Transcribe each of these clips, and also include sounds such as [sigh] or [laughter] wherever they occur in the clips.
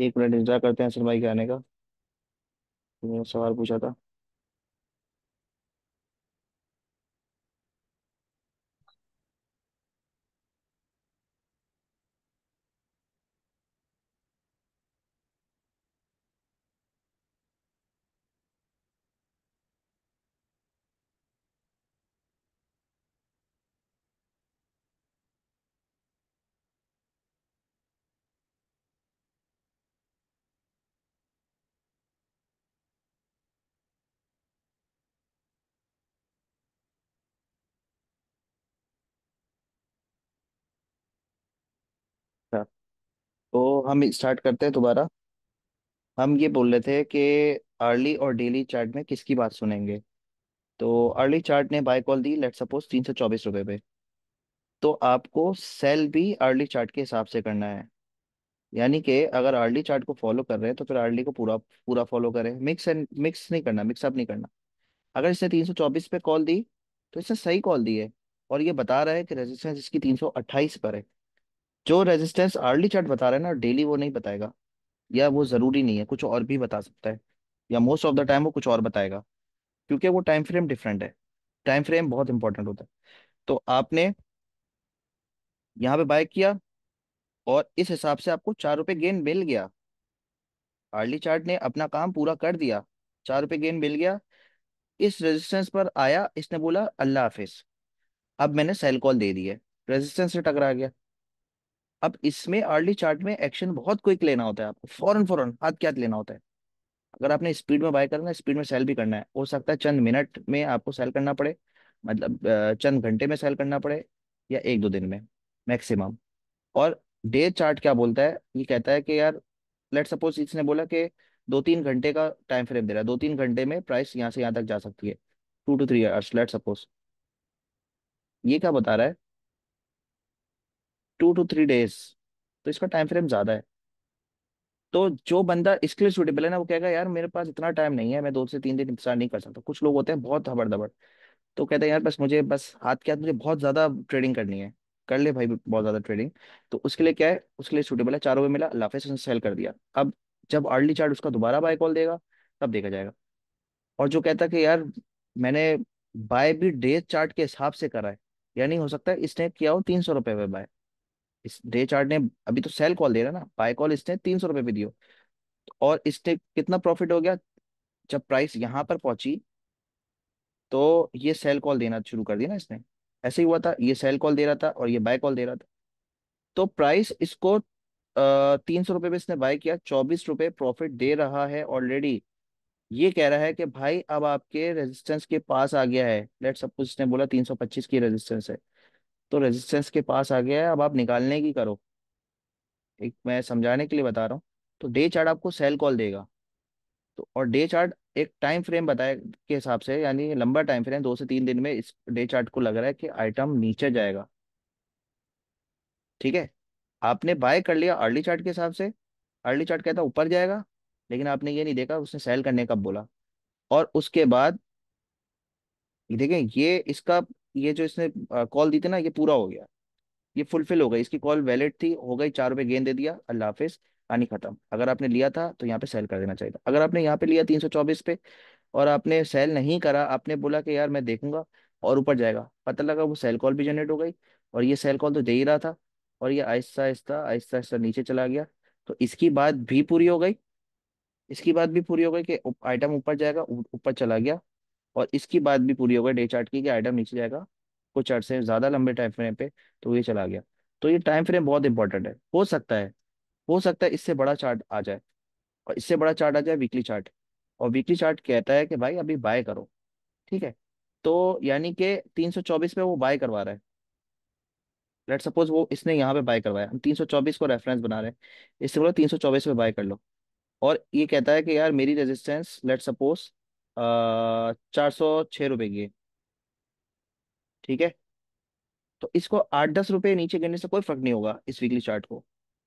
एक मिनट इंतजार करते हैं असल भाई के आने का सवाल पूछा था तो हम स्टार्ट करते हैं दोबारा हम ये बोल रहे थे कि अर्ली और डेली चार्ट में किसकी बात सुनेंगे तो अर्ली चार्ट ने बाय कॉल दी लेट सपोज तीन सौ चौबीस रुपये पे तो आपको सेल भी अर्ली चार्ट के हिसाब से करना है यानी कि अगर अर्ली चार्ट को फॉलो कर रहे हैं तो फिर अर्ली को पूरा पूरा फॉलो करें मिक्स एंड मिक्स नहीं करना मिक्सअप नहीं करना अगर इसने तीन सौ चौबीस पे कॉल दी तो इसने सही कॉल दी है और ये बता रहा है कि रेजिस्टेंस इसकी तीन सौ अट्ठाईस पर है जो रेजिस्टेंस अर्ली चार्ट बता रहे हैं ना डेली वो नहीं बताएगा या वो ज़रूरी नहीं है कुछ और भी बता सकता है या मोस्ट ऑफ द टाइम वो कुछ और बताएगा क्योंकि वो टाइम फ्रेम डिफरेंट है टाइम फ्रेम बहुत इंपॉर्टेंट होता है तो आपने यहाँ पे बाय किया और इस हिसाब से आपको चार रुपये गेन मिल गया आर्ली चार्ट ने अपना काम पूरा कर दिया चार रुपये गेन मिल गया इस रेजिस्टेंस पर आया इसने बोला अल्लाह हाफिज अब मैंने सेल कॉल दे दी है रेजिस्टेंस से टकरा गया अब इसमें अर्ली चार्ट में एक्शन बहुत क्विक लेना होता है आपको फॉरन फॉरन हाथ क्या लेना होता है अगर आपने स्पीड में बाय करना है स्पीड में सेल भी करना है हो सकता है चंद मिनट में आपको सेल करना पड़े मतलब चंद घंटे में सेल करना पड़े या एक दो दिन में मैक्सिमम और डे चार्ट क्या बोलता है ये कहता है कि यार लेट सपोज इसने बोला कि दो तीन घंटे का टाइम फ्रेम दे रहा है दो तीन घंटे में प्राइस यहाँ से यहाँ तक जा सकती है two to three hours let suppose ये क्या बता रहा है टू टू थ्री डेज तो इसका टाइम फ्रेम ज्यादा है तो जो बंदा इसके लिए सुटेबल है ना वो कहेगा यार मेरे पास इतना टाइम नहीं है मैं दो से तीन दिन इंतजार नहीं कर सकता कुछ लोग होते हैं बहुत हबड़ दबड़ तो कहते हैं यार बस मुझे बस हाथ के हाथ मुझे बहुत ज्यादा ट्रेडिंग करनी है कर ले भाई बहुत ज्यादा ट्रेडिंग तो उसके लिए क्या है उसके लिए सुटेबल है चारों में मिला लाफे से सेल कर दिया अब जब अर्ली चार्ट उसका दोबारा बाय कॉल देगा तब देखा जाएगा और जो कहता है कि यार मैंने बाय भी डे चार्ट के हिसाब से करा है यानी हो सकता है इसने किया हो तीन सौ रुपये में बाय इस डे चार्ट ने अभी तो सेल कॉल दे रहा ना बाय कॉल इसने तीन सौ रुपए पे दियो और इसने कितना प्रॉफिट हो गया जब प्राइस यहाँ पर पहुंची तो ये सेल कॉल देना शुरू कर दिया ना इसने ऐसे ही हुआ था ये सेल कॉल दे रहा था और ये बाय कॉल दे रहा था तो प्राइस इसको तीन सौ रुपये पे इसने बाय किया चौबीस रुपये प्रॉफिट दे रहा है ऑलरेडी ये कह रहा है कि भाई अब आपके रेजिस्टेंस के पास आ गया है लेट सपोज इसने बोला तीन सौ पच्चीस की रेजिस्टेंस है तो रेजिस्टेंस के पास आ गया है अब आप निकालने की करो एक मैं समझाने के लिए बता रहा हूँ तो डे चार्ट आपको सेल कॉल देगा तो और डे चार्ट एक टाइम फ्रेम बताए के हिसाब से यानी लंबा टाइम फ्रेम दो से तीन दिन में इस डे चार्ट को लग रहा है कि आइटम नीचे जाएगा ठीक है आपने बाय कर लिया अर्ली चार्ट के हिसाब से अर्ली चार्ट कहता ऊपर जाएगा लेकिन आपने ये नहीं देखा उसने सेल करने का बोला और उसके बाद देखें ये इसका ये जो इसने कॉल दी थी ना ये पूरा हो गया ये फुलफिल हो गई इसकी कॉल वैलिड थी हो गई चार रुपये गेंद दे दिया अल्लाह हाफिज कहानी खत्म अगर आपने लिया था तो यहाँ पे सेल कर देना चाहिए अगर आपने यहाँ पे लिया तीन सौ चौबीस पे और आपने सेल नहीं करा आपने बोला कि यार मैं देखूंगा और ऊपर जाएगा पता लगा वो सेल कॉल भी जनरेट हो गई और ये सेल कॉल तो दे ही रहा था और ये आहिस्ता आहिस्ता आहिस्ता आहिस्ता नीचे चला गया तो इसकी बात भी पूरी हो गई इसकी बात भी पूरी हो गई कि आइटम ऊपर जाएगा ऊपर चला गया और इसकी बात भी पूरी हो गई डे चार्ट की कि आइटम नीचे जाएगा कुछ अर्थ से ज़्यादा लंबे टाइम फ्रेम पे तो ये चला गया तो ये टाइम फ्रेम बहुत इंपॉर्टेंट है हो सकता है हो सकता है इससे बड़ा चार्ट आ जाए और इससे बड़ा चार्ट आ जाए वीकली चार्ट और वीकली चार्ट कहता है कि भाई अभी बाय करो ठीक है तो यानी कि 324 पे वो बाय करवा रहा है लेट सपोज वो इसने यहाँ पे बाय करवाया हम 324 को रेफरेंस बना रहे हैं इससे बोलो 324 पे बाय कर लो और ये कहता है कि यार मेरी रेजिस्टेंस लेट सपोज चार सौ छः रुपये की ठीक है तो इसको आठ दस रुपये नीचे गिरने से कोई फर्क नहीं होगा इस वीकली चार्ट को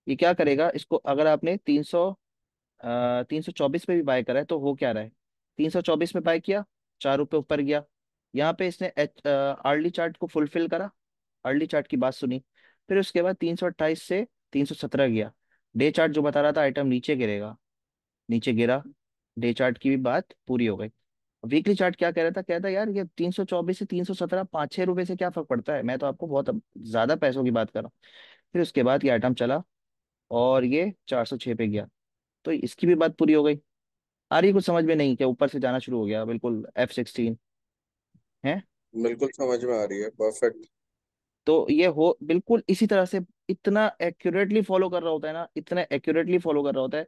ये क्या करेगा इसको अगर आपने तीन सौ तीन सौ चौबीस में भी बाय करा है तो हो क्या रहा है तीन सौ चौबीस में बाय किया चार रुपये ऊपर गया यहाँ पे इसने अर्ली चार्ट को फुलफिल करा अर्ली चार्ट की बात सुनी फिर उसके बाद तीन सौ अट्ठाईस से तीन सौ सत्रह गया डे चार्ट जो बता रहा था आइटम नीचे गिरेगा नीचे गिरा डे चार्ट की भी बात पूरी हो गई वीकली चार्ट क्या कह रहा था कहता यार ये 324 से 317 पाँच छह रुपए से क्या फर्क पड़ता है मैं तो आपको बहुत ज़्यादा पैसों की बात कर रहा हूँ फिर उसके बाद ये आइटम चला और ये 406 पे गया तो इसकी भी बात पूरी हो गई आ रही कुछ समझ में नहीं क्या ऊपर से जाना शुरू हो गया बिल्कुल एफ सिक्सटीन है बिल्कुल समझ में आ रही है परफेक्ट तो ये हो बिल्कुल इसी तरह से इतना एक्यूरेटली फॉलो कर रहा होता है ना इतना एक्यूरेटली फॉलो कर रहा होता है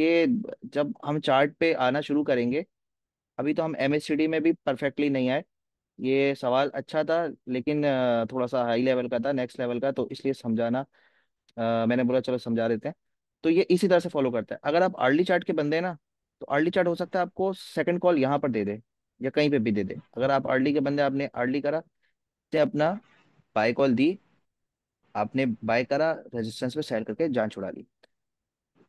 कि जब हम चार्ट पे आना शुरू करेंगे अभी तो हम एम में भी परफेक्टली नहीं आए ये सवाल अच्छा था लेकिन थोड़ा सा हाई लेवल का था नेक्स्ट लेवल का तो इसलिए समझाना मैंने बोला चलो समझा देते हैं तो ये इसी तरह से फॉलो करता है अगर आप अर्ली चार्ट के बंदे हैं ना तो अर्ली चार्ट हो सकता है आपको सेकंड कॉल यहाँ पर दे दे या कहीं पे भी दे दे अगर आप अर्ली के बंदे आपने अर्ली करा से अपना बाय कॉल दी आपने बाय करा रेजिस्टेंस पे सेल करके जान छुड़ा ली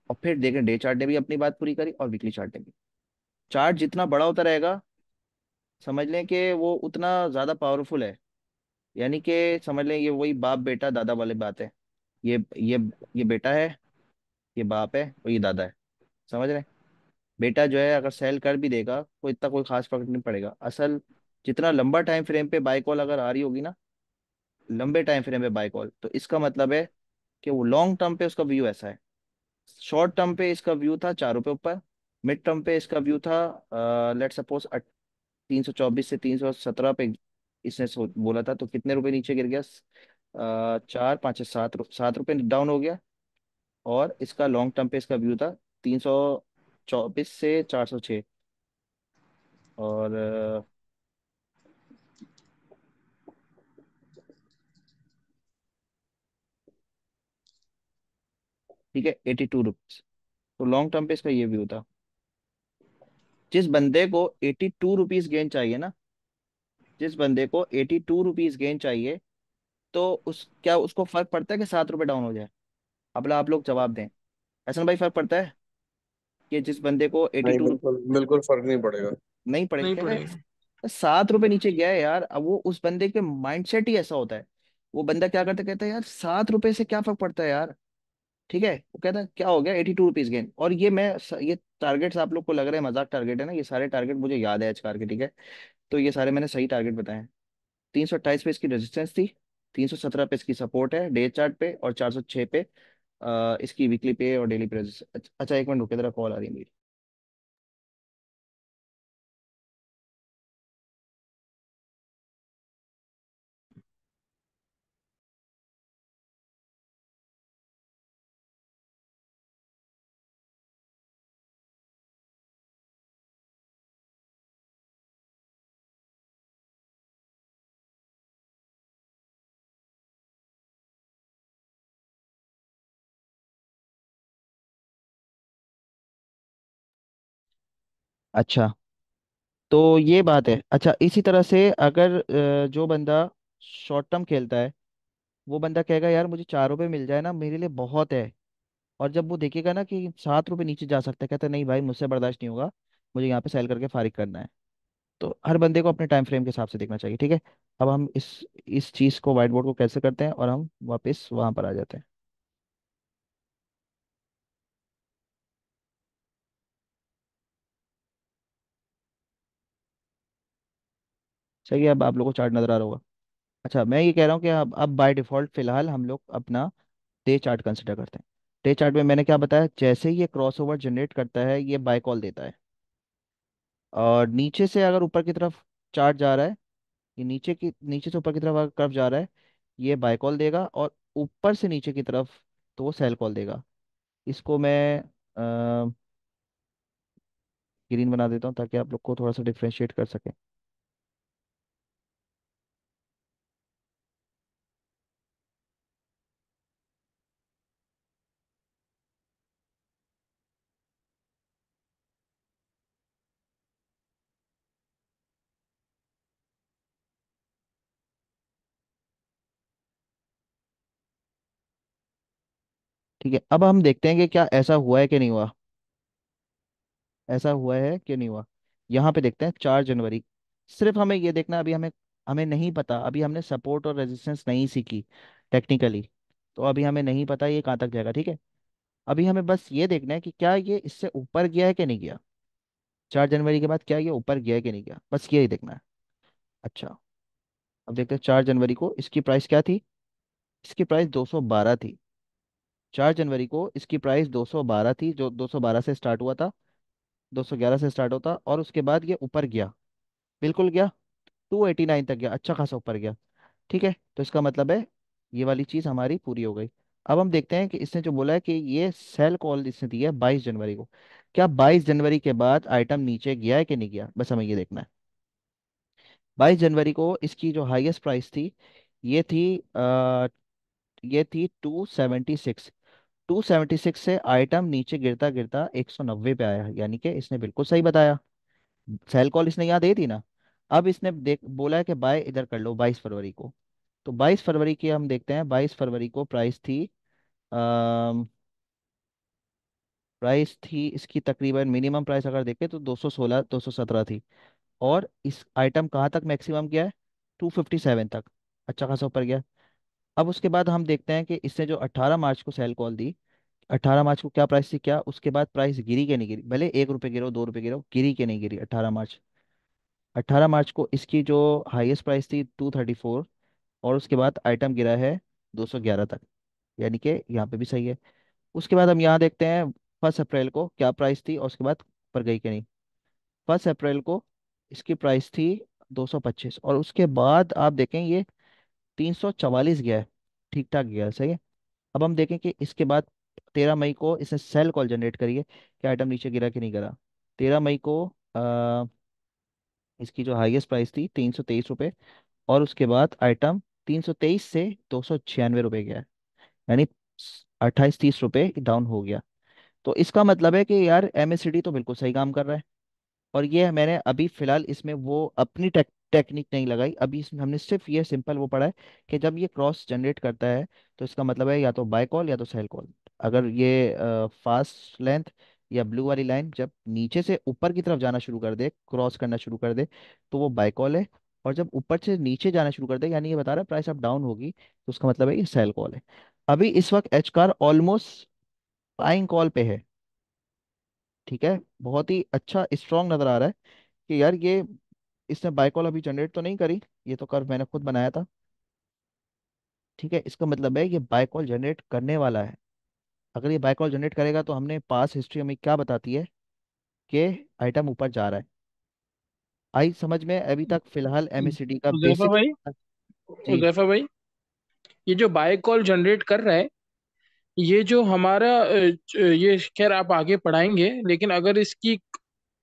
और फिर देखें डे चार्ट ने भी अपनी बात पूरी करी और वीकली चार्ट ने भी चार्ट जितना बड़ा होता रहेगा समझ लें कि वो उतना ज़्यादा पावरफुल है यानी कि समझ लें ये वही बाप बेटा दादा वाली बात है ये ये ये बेटा है ये बाप है और ये दादा है समझ रहे बेटा जो है अगर सेल कर भी देगा तो इतना कोई खास फर्क नहीं पड़ेगा असल जितना लंबा टाइम फ्रेम पे बाई कॉल अगर आ रही होगी ना लंबे टाइम फ्रेम पे बाई कॉल तो इसका मतलब है कि वो लॉन्ग टर्म पे उसका व्यू ऐसा है शॉर्ट टर्म पे इसका व्यू था चार रुपये ऊपर मिड टर्म पे इसका व्यू था लेट सपोज तीन सौ चौबीस से तीन सौ सत्रह पे इसने बोला था तो कितने रुपए नीचे गिर गया आ, चार पाँच छः सात सात रुपये डाउन हो गया और इसका लॉन्ग टर्म पे इसका व्यू था तीन सौ चौबीस से चार सौ छः और आ, ठीक है एटी टू रुपीज तो लॉन्ग टर्म पे इसका ये व्यू था जिस बंदे को एटी टू रुपीज गेन चाहिए ना जिस बंदे को एटी टू रुपीज गेन चाहिए तो उस क्या उसको फर्क पड़ता है कि सात रुपये डाउन हो जाए अब आप लोग जवाब दें ऐसा भाई फर्क पड़ता है कि जिस बंदे को एटी टू बिल्कुल फर्क नहीं पड़ेगा नहीं पड़ेगा नहीं पड़ेगा सात रुपए नीचे गया है यार अब वो उस बंदे के माइंडसेट ही ऐसा होता है वो बंदा क्या करता कहता है यार सात रुपए से क्या फर्क पड़ता है यार ठीक है वो कहता है क्या हो गया एटी टू रुपीज गेन और ये मैं ये टारगेट्स आप लोग को लग रहे हैं मजाक टारगेट है ना ये सारे टारगेट मुझे याद है एच कार के ठीक है तो ये सारे मैंने सही टारगेट बताए हैं तीन सौ अट्ठाईस पे इसकी रेजिस्टेंस थी तीन सौ सत्रह पे इसकी सपोर्ट है डे चार्ट पे और चार सौ छः पे आ, इसकी वीकली पे और डेली पे अच्छा एक मिनट रुके कॉल आ रही है मेरी अच्छा तो ये बात है अच्छा इसी तरह से अगर जो बंदा शॉर्ट टर्म खेलता है वो बंदा कहेगा यार मुझे चार रुपये मिल जाए ना मेरे लिए बहुत है और जब वो देखेगा ना कि सात रुपये नीचे जा सकता है कहता है, नहीं भाई मुझसे बर्दाश्त नहीं होगा मुझे यहाँ पे सेल करके फारिग करना है तो हर बंदे को अपने टाइम फ्रेम के हिसाब से देखना चाहिए ठीक है अब हम इस इस चीज़ को व्हाइट बोर्ड को कैसे करते हैं और हम वापस वहाँ पर आ जाते हैं सही है अब आप लोग को चार्ट नजर आ रहा होगा अच्छा मैं ये कह रहा हूँ कि अब अब बाय डिफॉल्ट फिलहाल हम लोग अपना डे चार्ट कंसिडर करते हैं डे चार्ट में मैंने क्या बताया जैसे ही ये क्रॉसओवर जनरेट करता है ये बाय कॉल देता है और नीचे से अगर ऊपर की तरफ चार्ट जा रहा है ये नीचे की नीचे से ऊपर की तरफ अगर कर्व जा रहा है ये बाय कॉल देगा और ऊपर से नीचे की तरफ तो वो सेल कॉल देगा इसको मैं ग्रीन बना देता हूँ ताकि आप लोग को थोड़ा सा डिफ्रेंशिएट कर सकें ठीक है अब हम देखते हैं कि क्या ऐसा हुआ है कि नहीं हुआ ऐसा हुआ है कि नहीं हुआ यहाँ पे देखते हैं चार जनवरी सिर्फ हमें ये देखना अभी हमें हमें नहीं पता अभी हमने सपोर्ट और रेजिस्टेंस नहीं सीखी टेक्निकली तो अभी हमें नहीं पता ये कहाँ तक जाएगा ठीक है अभी हमें बस ये देखना है कि क्या ये इससे ऊपर गया है कि नहीं गया चार जनवरी के बाद क्या ये ऊपर गया है कि नहीं गया बस ये देखना है अच्छा अब देखते हैं चार जनवरी को इसकी प्राइस क्या थी इसकी प्राइस बारह थी चार जनवरी को इसकी प्राइस 212 थी जो 212 से स्टार्ट हुआ था 211 से स्टार्ट होता और उसके बाद ये ऊपर गया बिल्कुल गया 289 तक गया अच्छा खासा ऊपर गया ठीक है तो इसका मतलब है ये वाली चीज़ हमारी पूरी हो गई अब हम देखते हैं कि इसने जो बोला है कि ये सेल कॉल इसने दी है बाईस जनवरी को क्या बाईस जनवरी के बाद आइटम नीचे गया है कि नहीं गया बस हमें ये देखना है बाईस जनवरी को इसकी जो हाईएस्ट प्राइस थी ये थी आ, ये थी टू सेवेंटी सिक्स 276 से आइटम नीचे गिरता गिरता 190 पे आया यानी कि इसने बिल्कुल सही बताया सेल कॉल इसने यहाँ दे दी ना अब इसने देख बोला है कि बाय इधर कर लो 22 फरवरी को तो 22 फरवरी की हम देखते हैं 22 फरवरी को प्राइस थी आ, प्राइस थी इसकी तकरीबन मिनिमम प्राइस अगर देखें तो 216 217 थी और इस आइटम कहाँ तक मैक्सिमम गया है टू तक अच्छा खासा ऊपर गया अब उसके बाद हम देखते हैं कि इसने जो 18 मार्च को सेल कॉल दी 18 मार्च को क्या प्राइस थी क्या उसके बाद प्राइस गिरी के नहीं गिरी भले एक रुपये गिरो दो रुपये गिरो गिरी के नहीं गिरी 18 मार्च 18 मार्च को इसकी जो हाईएस्ट प्राइस थी 234 और उसके बाद आइटम गिरा है 211 तक यानी कि यहाँ पे भी सही है उसके बाद हम यहाँ देखते हैं फर्स्ट अप्रैल को क्या प्राइस थी और उसके बाद पर गई कि नहीं फर्स्ट अप्रैल को इसकी प्राइस थी दो और उसके बाद आप देखें ये तीन सौ चवालीस गया है ठीक ठाक गया है सही है अब हम देखें कि इसके बाद तेरह मई को इसने सेल कॉल जनरेट करी है कि आइटम नीचे गिरा कि नहीं गिरा तेरह मई को आ, इसकी जो हाईएस्ट प्राइस थी तीन सौ तेईस रुपये और उसके बाद आइटम तीन सौ तेईस से दो सौ छियानवे रुपये गया है यानी अट्ठाईस तीस रुपये डाउन हो गया तो इसका मतलब है कि यार एम तो बिल्कुल सही काम कर रहा है और ये मैंने अभी फिलहाल इसमें वो अपनी टेक टेक्निक नहीं लगाई अभी इसमें हमने सिर्फ ये सिंपल वो पढ़ा है कि जब ये क्रॉस जनरेट करता है तो इसका मतलब है या तो बाय कॉल या तो सेल कॉल अगर ये फास्ट लेंथ या ब्लू वाली लाइन जब नीचे से ऊपर की तरफ जाना शुरू कर दे क्रॉस करना शुरू कर दे तो वो बाय कॉल है और जब ऊपर से नीचे जाना शुरू कर दे यानी ये बता रहा है प्राइस अब डाउन होगी तो उसका मतलब है ये सेल कॉल है अभी इस वक्त एच कार ऑलमोस्ट बाइंग कॉल पे है ठीक है बहुत ही अच्छा स्ट्रॉन्ग नजर आ रहा है कि यार ये इसने बाइकॉल अभी जनरेट तो नहीं करी ये तो कर्व मैंने खुद बनाया था ठीक है इसका मतलब है ये बाइकॉल जनरेट करने वाला है अगर ये बाइकॉल जनरेट करेगा तो हमने पास हिस्ट्री हमें क्या बताती है कि आइटम ऊपर जा रहा है आई समझ में अभी तक फिलहाल एमएसडी का बेसिक भाई उजैफा भाई ये जो बाय कॉल जनरेट कर रहा है ये जो हमारा ये खैर आप आगे पढ़ाएंगे लेकिन अगर इसकी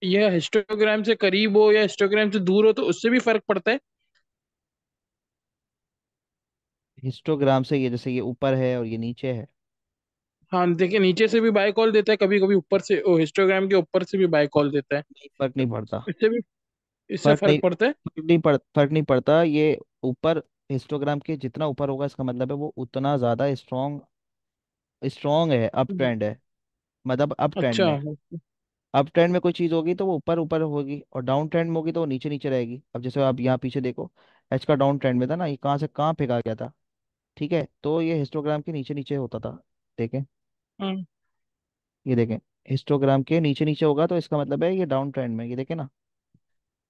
यह हिस्टोग्राम से करीब हो या हिस्टोग्राम से दूर हो तो उससे भी फर्क पड़ता है हिस्टोग्राम से ये जैसे ये ऊपर है और ये नीचे है हाँ देखिए नीचे से भी बाय कॉल देता है कभी कभी ऊपर से ओ, हिस्टोग्राम के ऊपर से भी बाय कॉल देता है नहीं, फर्क नहीं पड़ता इससे भी इससे फर्क फर्क पड़ता है फर्क नहीं पड़ फर्क नहीं पड़ता ये ऊपर हिस्टोग्राम के जितना ऊपर होगा इसका मतलब है वो उतना ज्यादा स्ट्रॉन्ग स्ट्रॉन्ग है अप ट्रेंड है मतलब अप ट्रेंड अच्छा में अप ट्रेंड में कोई चीज होगी तो वो ऊपर ऊपर होगी और डाउन ट्रेंड में होगी तो वो नीचे नीचे रहेगी अब जैसे आप यहाँ पीछे देखो एच का डाउन ट्रेंड में था ना ये कहाँ से कहाँ फेंका गया था ठीक है तो ये हिस्टोग्राम के नीचे नीचे होता था देखें हम्म ये देखें हिस्टोग्राम के नीचे नीचे होगा तो इसका मतलब है ये डाउन ट्रेंड में ये देखें ना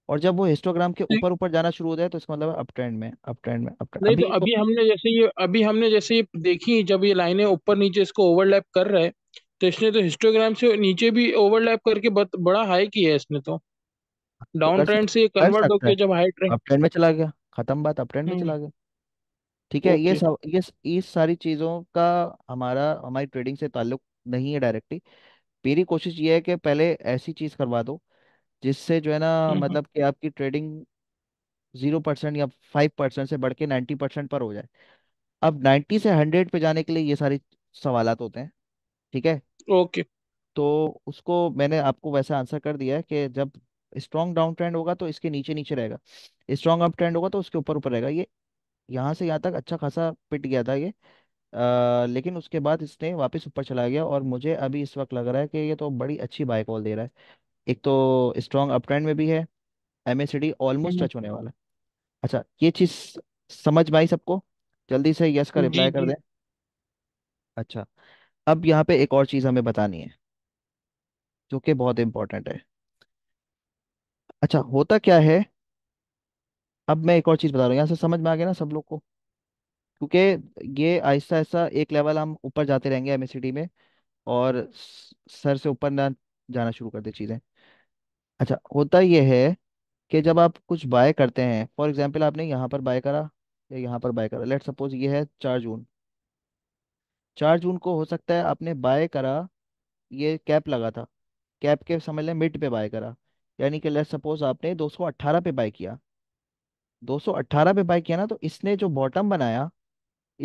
और जब वो हिस्टोग्राम के ऊपर ऊपर जाना शुरू हो जाए तो इसका मतलब है अप ट्रेंड में अप ट्रेंड में अप ट्रेंड नहीं, तो अभी तो हमने जैसे ये अभी हमने जैसे ये देखी जब ये लाइनें ऊपर नीचे इसको ओवरलैप कर रहे हैं तो इसने तो हिस्टोग्राम से नीचे भी ओवरलैप करके बत, बड़ा हाई किया है इसने तो डाउन तो ट्रेंड से कन्वर्ट होकर जब हाई ट्रेंड अप ट्रेंड में चला गया खत्म बात अप ट्रेंड में हम्म। चला गया ठीक है ये सब ये इस सारी चीज़ों का हमारा हमारी ट्रेडिंग से ताल्लुक नहीं है डायरेक्टली मेरी कोशिश ये है कि पहले ऐसी चीज़ करवा दो जिससे जो है ना हम्म, हम्म। मतलब कि आपकी ट्रेडिंग जीरो परसेंट या फाइव परसेंट से बढ़ के नाइन्टी परसेंट पर हो जाए अब नाइन्टी से हंड्रेड पे जाने के लिए ये सारी सवालत होते हैं ठीक है ओके तो उसको मैंने आपको वैसा आंसर कर दिया है कि जब स्ट्रॉन्ग डाउन ट्रेंड होगा तो इसके नीचे नीचे रहेगा स्ट्रॉन्ग अप ट्रेंड होगा तो उसके ऊपर ऊपर रहेगा ये यहाँ से यहाँ तक अच्छा खासा पिट गया था ये आ, लेकिन उसके बाद इसने वापस ऊपर चला गया और मुझे अभी इस वक्त लग रहा है कि ये तो बड़ी अच्छी बाय कॉल दे रहा है एक तो स्ट्रॉन्ग अप ट्रेंड में भी है एमएसडी ऑलमोस्ट टच होने वाला है अच्छा ये चीज समझ में आई सबको जल्दी से यस का जी रिप्लाई कर जी दें अच्छा अब यहाँ पे एक और चीज़ हमें बतानी है जो कि बहुत इम्पोर्टेंट है अच्छा होता क्या है अब मैं एक और चीज़ बता रहा हूँ यहाँ से समझ में आ गया ना सब लोग को क्योंकि ये आहिस्ता आहिस्ता एक लेवल हम ऊपर जाते रहेंगे एम में और सर से ऊपर ना जाना शुरू कर दे चीज़ें अच्छा होता यह है कि जब आप कुछ बाय करते हैं फॉर एग्जाम्पल आपने यहाँ पर बाय करा या यहाँ पर बाय करा लेट सपोज ये है चार जून चार जून को हो सकता है आपने बाय करा ये कैप लगा था कैप के समझ लें मिड पे बाय करा यानी कि लेट सपोज आपने 218 पे बाय किया 218 पे बाय किया ना तो इसने जो बॉटम बनाया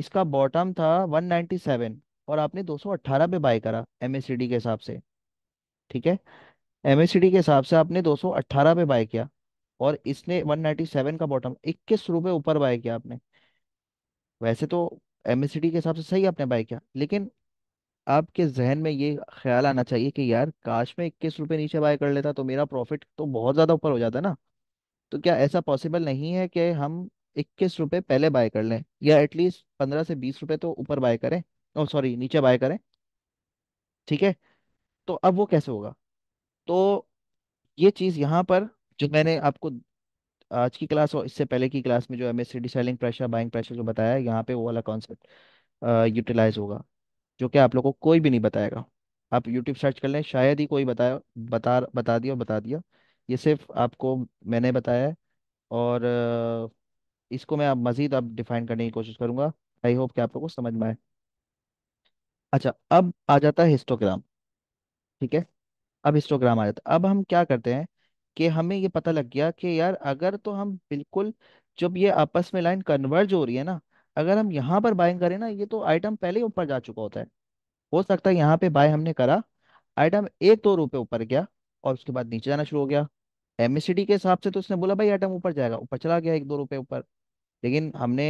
इसका बॉटम था 197 और आपने 218 पे बाय करा एम के हिसाब से ठीक है एम के हिसाब से आपने 218 पे बाय किया और इसने 197 का बॉटम इक्कीस रुपये ऊपर बाय किया आपने वैसे तो एस के हिसाब से सही आपने बाय किया लेकिन आपके जहन में ये ख्याल आना चाहिए कि यार काश मैं इक्कीस रुपये नीचे बाय कर लेता तो मेरा प्रॉफिट तो बहुत ज़्यादा ऊपर हो जाता ना तो क्या ऐसा पॉसिबल नहीं है कि हम इक्कीस रुपये पहले बाय कर लें या एटलीस्ट पंद्रह से बीस रुपये तो ऊपर बाय करें ओ सॉरी नीचे बाय करें ठीक है तो अब वो कैसे होगा तो ये चीज़ यहाँ पर जो मैंने आपको आज की क्लास और इससे पहले की क्लास में जो MACD selling pressure buying pressure जो बताया है यहाँ पे वो वाला कॉन्सेप्ट यूटिलाइज होगा जो कि आप लोग को कोई भी नहीं बताएगा आप यूट्यूब सर्च कर लें शायद ही कोई बताया बता बता दिया और बता दिया ये सिर्फ आपको मैंने बताया है और इसको मैं आप मज़ीद अब डिफाइन करने की कोशिश करूँगा आई होप कि आप लोग को समझ में आए अच्छा अब आ जाता है हिस्टोग्राम ठीक है अब हिस्टोग्राम आ जाता है अब हम क्या करते हैं कि हमें ये पता लग गया कि यार अगर तो हम बिल्कुल जब ये आपस में लाइन कन्वर्ज हो रही है ना अगर हम यहाँ पर बाइंग करें ना ये तो आइटम पहले ही ऊपर जा चुका होता है हो सकता है यहाँ पे बाय हमने करा आइटम एक दो रुपये ऊपर गया और उसके बाद नीचे जाना शुरू हो गया एमएसडी के हिसाब से तो उसने बोला भाई आइटम ऊपर जाएगा ऊपर चला गया एक दो रुपये ऊपर लेकिन हमने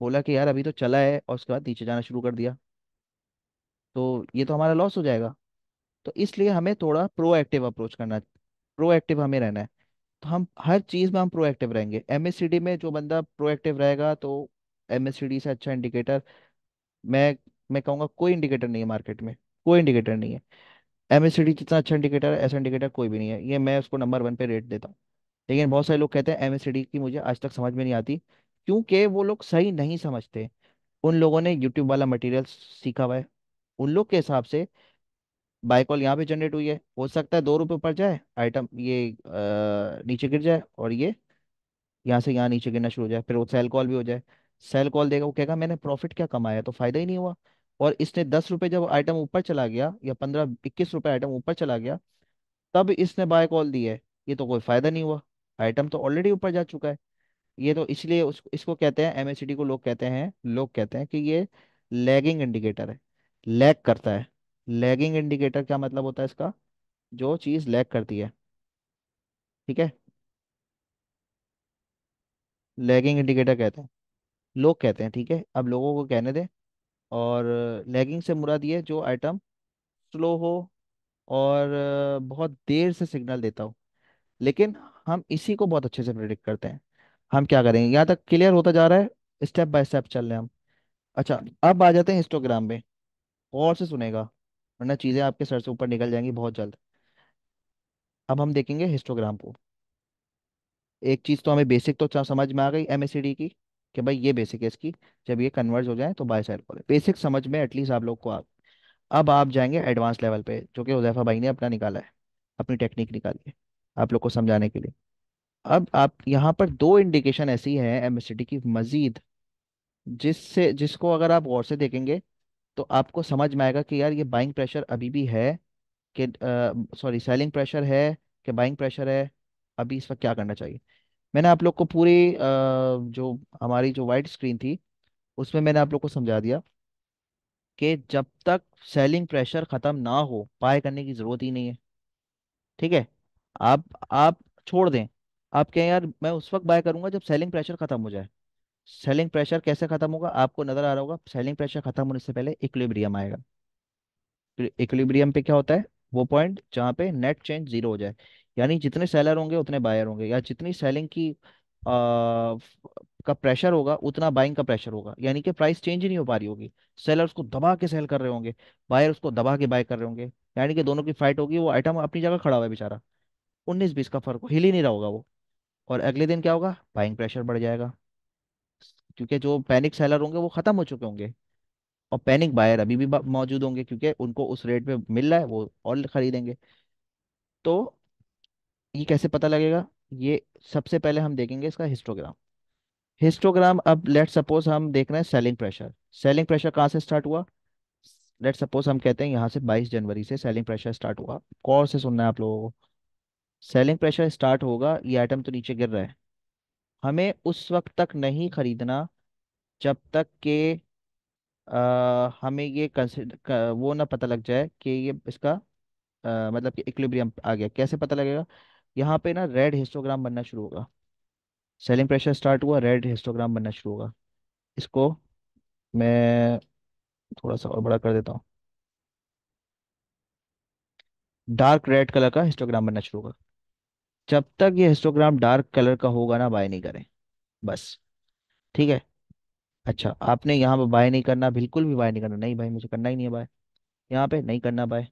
बोला कि यार अभी तो चला है और उसके बाद नीचे जाना शुरू कर दिया तो ये तो हमारा लॉस हो जाएगा तो इसलिए हमें थोड़ा प्रोएक्टिव अप्रोच करना प्रोएक्टिव हमें रहना है तो हम हर चीज़ में हम प्रोएक्टिव रहेंगे एम में जो बंदा प्रोएक्टिव रहेगा तो एम से अच्छा इंडिकेटर मैं मैं कहूँगा कोई इंडिकेटर नहीं है मार्केट में कोई इंडिकेटर नहीं है एमएससीडी जितना अच्छा इंडिकेटर ऐसा इंडिकेटर कोई भी नहीं है ये मैं उसको नंबर वन पे रेट देता हूँ लेकिन बहुत सारे लोग कहते हैं एमएससीडी की मुझे आज तक समझ में नहीं आती क्योंकि वो लोग सही नहीं समझते उन लोगों ने यूट्यूब वाला मटेरियल सीखा हुआ है उन लोग के हिसाब से बाई कॉल यहाँ पे जनरेट हुई है हो सकता है दो रुपये पड़ जाए आइटम ये आ, नीचे गिर जाए और ये यहाँ से यहाँ नीचे गिरना शुरू हो जाए फिर वो सेल कॉल भी हो जाए सेल कॉल देगा वो कहेगा मैंने प्रॉफिट क्या कमाया तो फायदा ही नहीं हुआ और इसने दस रुपये जब आइटम ऊपर चला गया या पंद्रह इक्कीस रुपये आइटम ऊपर चला गया तब इसने बाय कॉल दी है ये तो कोई फायदा नहीं हुआ आइटम तो ऑलरेडी ऊपर जा चुका है ये तो इसलिए उस, इसको कहते हैं एम को लोग कहते हैं लोग कहते हैं कि ये लैगिंग इंडिकेटर है लैग करता है लैगिंग इंडिकेटर क्या मतलब होता है इसका जो चीज़ लैग करती है ठीक है लैगिंग इंडिकेटर कहते हैं लोग कहते हैं ठीक है अब लोगों को कहने दें और लैगिंग से मुराद ये जो आइटम स्लो हो और बहुत देर से सिग्नल देता हो लेकिन हम इसी को बहुत अच्छे से प्रिडिक्ट करते हैं हम क्या करेंगे यहाँ तक क्लियर होता जा रहा है स्टेप बाय स्टेप चल रहे हैं हम अच्छा अब आ जाते हैं हिस्टोग्राम में और से सुनेगा वरना चीज़ें आपके सर से ऊपर निकल जाएंगी बहुत जल्द अब हम देखेंगे हिस्टोग्राम को एक चीज़ तो हमें बेसिक तो समझ में आ गई एमएससीडी की कि भाई ये बेसिक है इसकी जब ये कन्वर्ज हो जाए तो बाय साइड कॉल बेसिक समझ में एटलीस्ट आप लोग को आप अब आप जाएंगे एडवांस लेवल पे जो कि हुजैफा भाई ने अपना निकाला है अपनी टेक्निक निकाली है आप लोग को समझाने के लिए अब आप यहाँ पर दो इंडिकेशन ऐसी हैं एमएससीडी की मजीद जिससे जिसको अगर आप गौर से देखेंगे तो आपको समझ में आएगा कि यार ये बाइंग प्रेशर अभी भी है कि सॉरी सेलिंग प्रेशर है कि बाइंग प्रेशर है अभी इस वक्त क्या करना चाहिए मैंने आप लोग को पूरी आ, जो हमारी जो वाइट स्क्रीन थी उसमें मैंने आप लोग को समझा दिया कि जब तक सेलिंग प्रेशर ख़त्म ना हो बाय करने की ज़रूरत ही नहीं है ठीक है आप आप छोड़ दें आप कहें यार मैं उस वक्त बाय करूंगा जब सेलिंग प्रेशर ख़त्म हो जाए सेलिंग प्रेशर कैसे खत्म होगा आपको नजर आ रहा होगा सेलिंग प्रेशर खत्म होने से पहले इक्विलिब्रियम आएगा इक्विलिब्रियम तो पे क्या होता है वो पॉइंट जहाँ पे नेट चेंज जीरो हो जाए यानी जितने सेलर होंगे उतने बायर होंगे या जितनी सेलिंग की आ, का प्रेशर होगा उतना बाइंग का प्रेशर होगा यानी कि प्राइस चेंज ही नहीं हो पा रही होगी सेलर उसको दबा के सेल कर रहे होंगे बायर उसको दबा के बाय कर रहे होंगे यानी कि दोनों की फाइट होगी वो आइटम अपनी जगह खड़ा हुआ है बेचारा उन्नीस बीस का फर्क हिल ही नहीं रहा होगा वो और अगले दिन क्या होगा बाइंग प्रेशर बढ़ जाएगा क्योंकि जो पैनिक सेलर होंगे वो खत्म हो चुके होंगे और पैनिक बायर अभी भी मौजूद होंगे क्योंकि उनको उस रेट पे मिल रहा है वो और खरीदेंगे तो ये कैसे पता लगेगा ये सबसे पहले हम देखेंगे इसका हिस्टोग्राम हिस्टोग्राम अब लेट सपोज हम देख रहे हैं सेलिंग प्रेशर सेलिंग प्रेशर कहाँ से स्टार्ट हुआ लेट सपोज हम कहते हैं यहाँ से 22 जनवरी से सेलिंग प्रेशर स्टार्ट हुआ कौर से सुनना है आप लोगों को सेलिंग प्रेशर स्टार्ट होगा ये आइटम तो नीचे गिर रहा है हमें उस वक्त तक नहीं खरीदना जब तक के आ, हमें ये कंसिडर वो ना पता लग जाए कि ये इसका आ, मतलब कि इक्विलिब्रियम आ गया कैसे पता लगेगा यहाँ पे ना रेड हिस्टोग्राम बनना शुरू होगा सेलिंग प्रेशर स्टार्ट हुआ रेड हिस्टोग्राम बनना शुरू होगा इसको मैं थोड़ा सा और बड़ा कर देता हूँ डार्क रेड कलर का हिस्टोग्राम बनना शुरू होगा जब तक ये हिस्टोग्राम डार्क कलर का होगा ना बाय नहीं करें बस ठीक है अच्छा आपने यहाँ पर बाय नहीं करना बिल्कुल भी बाय नहीं करना नहीं भाई मुझे करना ही नहीं है बाय यहाँ पे नहीं करना बाय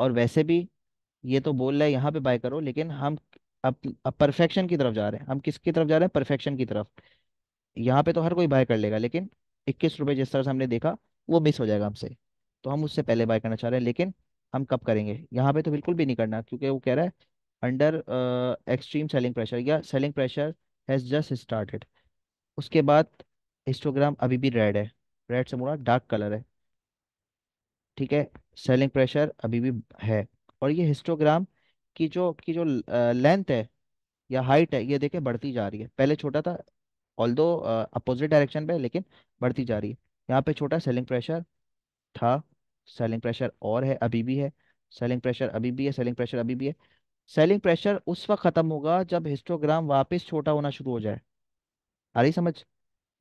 और वैसे भी ये तो बोल रहा है यहाँ पे बाय करो लेकिन हम अब अब परफेक्शन की तरफ जा रहे हैं हम किसकी तरफ जा रहे हैं परफेक्शन की तरफ यहाँ पे तो हर कोई बाय कर लेगा लेकिन इक्कीस रुपये जिस तरह से हमने देखा वो मिस हो जाएगा हमसे तो हम उससे पहले बाय करना चाह रहे हैं लेकिन हम कब करेंगे यहाँ पे तो बिल्कुल भी नहीं करना क्योंकि वो कह रहा है अंडर एक्सट्रीम सेलिंग प्रेशर या selling pressure has just started उसके बाद हिस्टोग्राम अभी भी रेड है रेड से मुड़ा डार्क कलर है ठीक है सेलिंग प्रेशर अभी भी है और ये हिस्टोग्राम की जो की जो लेंथ uh, है या हाइट है ये देखें बढ़ती जा रही है पहले छोटा था ऑल दो अपोजिट डायरेक्शन पे लेकिन बढ़ती जा रही है यहाँ पे छोटा सेलिंग प्रेशर था सेलिंग प्रेशर और है अभी भी है सेलिंग प्रेशर अभी भी है सेलिंग प्रेशर अभी भी है सेलिंग प्रेशर उस वक्त खत्म होगा जब हिस्टोग्राम वापस छोटा होना शुरू हो जाए आ रही समझ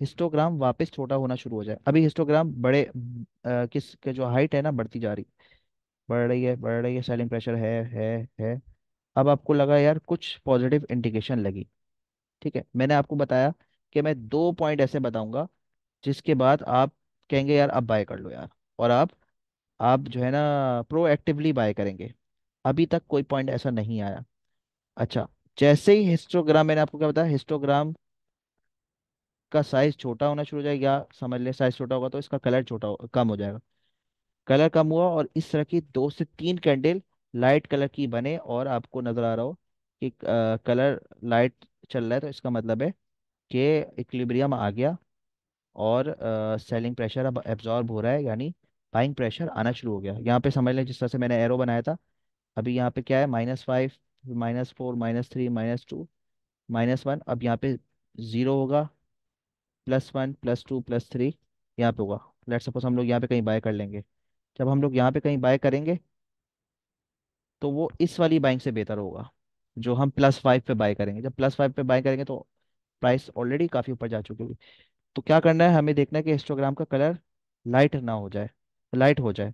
हिस्टोग्राम वापस छोटा होना शुरू हो जाए अभी हिस्टोग्राम बड़े आ, किस के जो हाइट है ना बढ़ती जा रही बढ़ रही है बढ़ रही है सेलिंग प्रेशर है है है अब आपको लगा यार कुछ पॉजिटिव इंडिकेशन लगी ठीक है मैंने आपको बताया कि मैं दो पॉइंट ऐसे बताऊंगा जिसके बाद आप कहेंगे यार अब बाय कर लो यार और आप आप जो है ना प्रोएक्टिवली बाय करेंगे अभी तक कोई पॉइंट ऐसा नहीं आया अच्छा जैसे ही हिस्टोग्राम मैंने आपको क्या बताया हिस्टोग्राम का साइज छोटा होना शुरू हो जाएगा समझ लें साइज छोटा होगा तो इसका कलर छोटा कम हो जाएगा कलर कम हुआ और इस तरह की दो से तीन कैंडल लाइट कलर की बने और आपको नजर आ रहा हो कि कलर लाइट चल रहा है तो इसका मतलब है कि इक्लिब्रियम आ गया और सेलिंग प्रेशर अब एब्जॉर्ब हो रहा है यानी बाइंग प्रेशर आना शुरू हो गया यहाँ पे समझ लें जिस तरह से मैंने एरो बनाया था अभी यहाँ पे क्या है minus five minus four minus three minus two minus one अब यहाँ पे ज़ीरो होगा plus one plus two plus three यहाँ पे होगा लेट सपोज हम लोग यहाँ पे कहीं बाय कर लेंगे जब हम लोग यहाँ पे कहीं बाय करेंगे तो वो इस वाली बाइंग से बेहतर होगा जो हम प्लस फाइव पे बाय करेंगे जब प्लस फाइव पे बाय करेंगे तो प्राइस ऑलरेडी काफ़ी ऊपर जा चुकी होगी तो क्या करना है हमें देखना है कि इंस्टोग्राम का कलर लाइट ना हो जाए लाइट हो जाए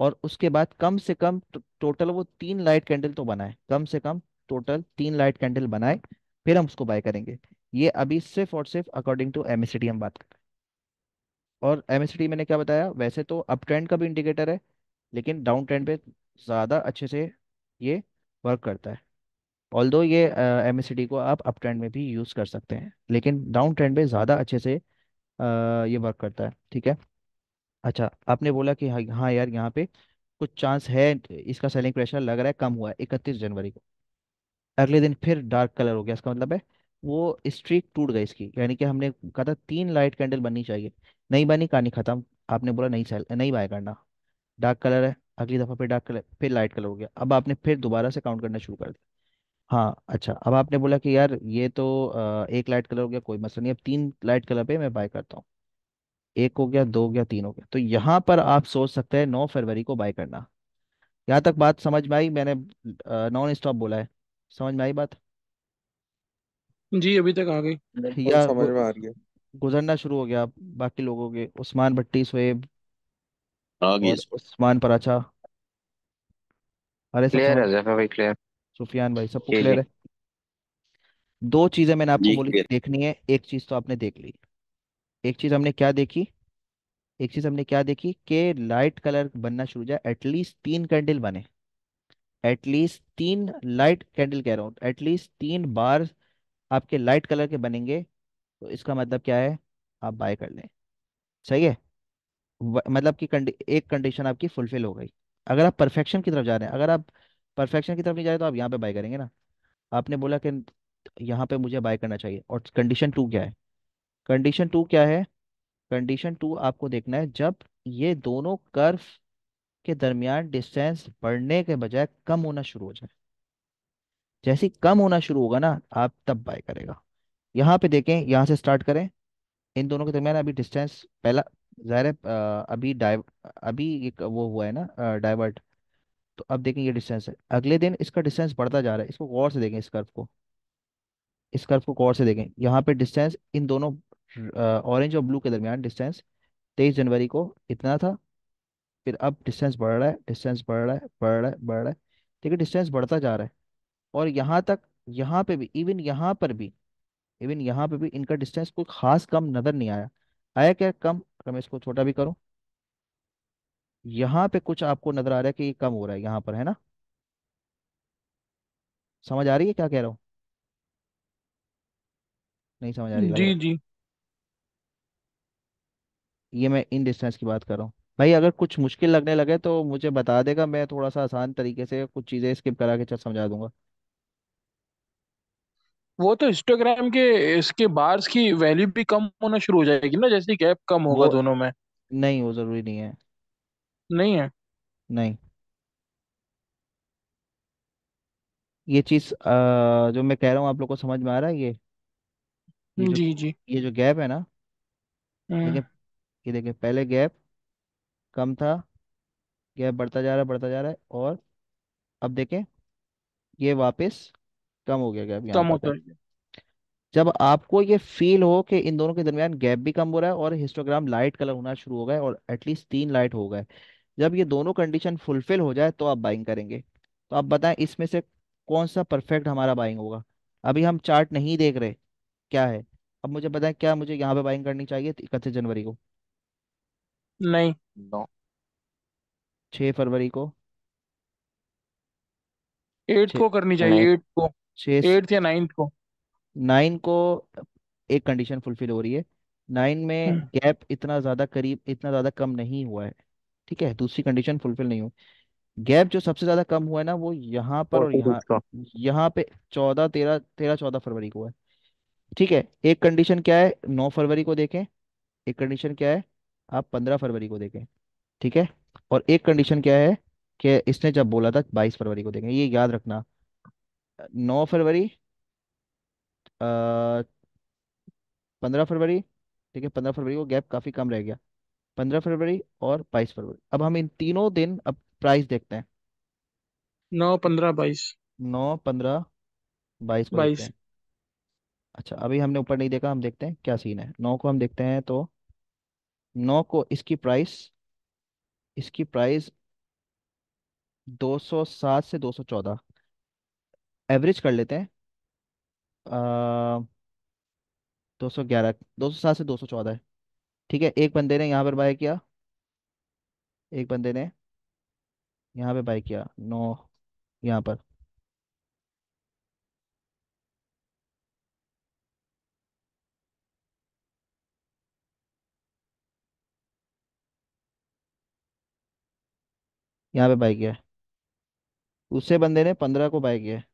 और उसके बाद कम से कम टोटल तो वो तीन लाइट कैंडल तो बनाए कम से कम टोटल तीन लाइट कैंडल बनाए फिर हम उसको बाय करेंगे ये अभी सिर्फ और सिर्फ अकॉर्डिंग टू एम हम बात कर रहे हैं और एम मैंने क्या बताया वैसे तो अप ट्रेंड का भी इंडिकेटर है लेकिन डाउन ट्रेंड पे ज़्यादा अच्छे से ये वर्क करता है ऑल दो ये एम uh, को आप अप ट्रेंड में भी यूज़ कर सकते हैं लेकिन डाउन ट्रेंड पे ज़्यादा अच्छे से uh, ये वर्क करता है ठीक है अच्छा आपने बोला कि हाँ हाँ यार यहाँ पे कुछ चांस है इसका सेलिंग प्रेशर लग रहा है कम हुआ है इकतीस जनवरी को अगले दिन फिर डार्क कलर हो गया इसका मतलब है वो स्ट्रीक टूट गई इसकी यानी कि हमने कहा था तीन लाइट कैंडल बननी चाहिए नहीं बनी कहानी खत्म आपने बोला नहीं सेल नहीं बाय करना डार्क कलर है अगली दफ़ा फिर डार्क कलर फिर लाइट कलर हो गया अब आपने फिर दोबारा से काउंट करना शुरू कर दिया हाँ अच्छा अब आपने बोला कि यार ये तो एक लाइट कलर हो गया कोई मसला नहीं अब तीन लाइट कलर पे मैं बाय करता हूँ एक हो गया दो हो गया तीन हो गया तो यहाँ पर आप सोच सकते हैं नौ फरवरी को बाय करना यहाँ तक बात समझ में आई मैंने नॉन स्टॉप बोला है समझ में आई बात जी अभी तक आ गई या समझ में आ रही है गुजरना शुरू हो गया बाकी लोगों के उस्मान भट्टी सोएब आ गई और उस्मान पराचा अरे सब क्लियर समझ है जफर भाई क्लियर सुफियान भाई सबको क्लियर है दो चीजें मैंने आपको बोली थी, देखनी है एक चीज तो आपने देख ली एक चीज हमने क्या देखी एक चीज हमने क्या देखी कि लाइट कलर बनना शुरू जाए एटलीस्ट तीन कैंडल बने एटलीस्ट तीन लाइट कैंडल कह रहा हूँ एटलीस्ट तीन बार आपके लाइट कलर के बनेंगे तो इसका मतलब क्या है आप बाय कर लें सही है मतलब कि एक कंडीशन आपकी फुलफिल हो गई अगर आप परफेक्शन की तरफ जा रहे हैं अगर आप परफेक्शन की तरफ नहीं जा रहे तो आप यहाँ पे बाय करेंगे ना आपने बोला कि यहाँ पे मुझे बाय करना चाहिए और कंडीशन टू क्या है कंडीशन टू क्या है कंडीशन टू आपको देखना है जब ये दोनों कर्व के दरमियान डिस्टेंस बढ़ने के बजाय कम होना शुरू हो जाए जैसे कम होना शुरू होगा ना आप तब बाय करेगा यहाँ पे देखें यहाँ से स्टार्ट करें इन दोनों के दरमियान अभी डिस्टेंस पहला ज़ाहिर है अभी डाइव अभी एक वो हुआ है ना डाइवर्ट तो अब देखें ये डिस्टेंस है अगले दिन इसका डिस्टेंस बढ़ता जा रहा है इसको गौर से देखें इस कर्व को इस कर्व को गौर से देखें यहाँ पे डिस्टेंस इन दोनों ऑरेंज और ब्लू के दरमियान डिस्टेंस तेईस जनवरी को इतना था फिर अब डिस्टेंस बढ़ रहा है डिस्टेंस बढ़ रहा है बढ़ रहा है बढ़ रहा है ठीक है डिस्टेंस बढ़ता जा रहा है और यहाँ तक यहाँ पे भी इवन यहाँ पर भी इवन यहाँ पे भी इनका डिस्टेंस कोई खास कम नज़र नहीं आया आया क्या कम अगर मैं इसको छोटा भी करूँ यहाँ पे कुछ आपको नज़र आ रहा है कि ये कम हो रहा है यहाँ पर है ना समझ आ रही है क्या कह रहा हूँ नहीं समझ आ रही जी जी ये मैं इन डिस्टेंस की बात कर रहा हूँ भाई अगर कुछ मुश्किल लगने लगे तो मुझे बता देगा मैं थोड़ा सा आसान तरीके से कुछ चीज़ें स्किप करा के चल समझा दूंगा वो तो हिस्टोग्राम के इसके बार्स की वैल्यू भी कम होना शुरू हो जाएगी ना जैसे गैप कम होगा वो दोनों में नहीं वो ज़रूरी नहीं है नहीं है नहीं ये चीज़ जो मैं कह रहा हूँ आप लोग को समझ में आ रहा है ये ये जो जी जी ये जो गैप है ना हम्म लेकिन ये देखिए पहले गैप कम था गैप बढ़ता जा रहा है बढ़ता जा रहा है और अब देखें ये वापस कम हो गया गैप कम होता है जब आपको ये फील हो कि इन दोनों के दरमियान गैप भी कम हो रहा है और हिस्टोग्राम लाइट कलर होना शुरू हो गया और एटलीस्ट तीन लाइट हो गए जब ये दोनों कंडीशन फुलफिल हो जाए तो आप बाइंग करेंगे तो आप बताएं इसमें से कौन सा परफेक्ट हमारा बाइंग होगा अभी हम चार्ट नहीं देख रहे क्या है अब मुझे बताएं क्या मुझे यहाँ पे बाइंग करनी चाहिए इकतीस जनवरी को नहीं नौ छः फरवरी को एट को करनी चाहिए एट को छः एट्थ या नाइन्थ को नाइन को एक कंडीशन फुलफिल हो रही है नाइन में हम्म। गैप इतना ज़्यादा करीब इतना ज़्यादा कम नहीं हुआ है ठीक है दूसरी कंडीशन फुलफिल नहीं हुई गैप जो सबसे ज़्यादा कम हुआ है ना वो यहाँ पर और फोर्टी यहाँ सिक्स यहाँ पे चौदह तेरह तेरह चौदह फरवरी को है ठीक है एक कंडीशन क्या है नौ फरवरी को देखें एक कंडीशन क्या है आप पंद्रह फरवरी को देखें ठीक है और एक कंडीशन क्या है कि इसने जब बोला था बाईस फरवरी को देखें ये याद रखना नौ फरवरी पंद्रह फरवरी ठीक है पंद्रह फरवरी को गैप काफ़ी कम रह गया पंद्रह फरवरी और बाईस फरवरी अब हम इन तीनों दिन अब प्राइस देखते हैं नौ पंद्रह बाईस नौ पंद्रह बाईस को बाईस देखते हैं अच्छा अभी हमने ऊपर नहीं देखा हम देखते हैं क्या सीन है नौ को हम देखते हैं तो नौ को इसकी प्राइस इसकी प्राइस 207 से 214 एवरेज कर लेते हैं दो सौ ग्यारह दो सौ सात से दो सौ चौदह है ठीक है एक बंदे ने यहाँ पर बाय किया एक बंदे ने यहाँ पे बाय किया नौ यहाँ पर यहाँ पे बाई किया है उससे बंदे ने पंद्रह को बाई किया है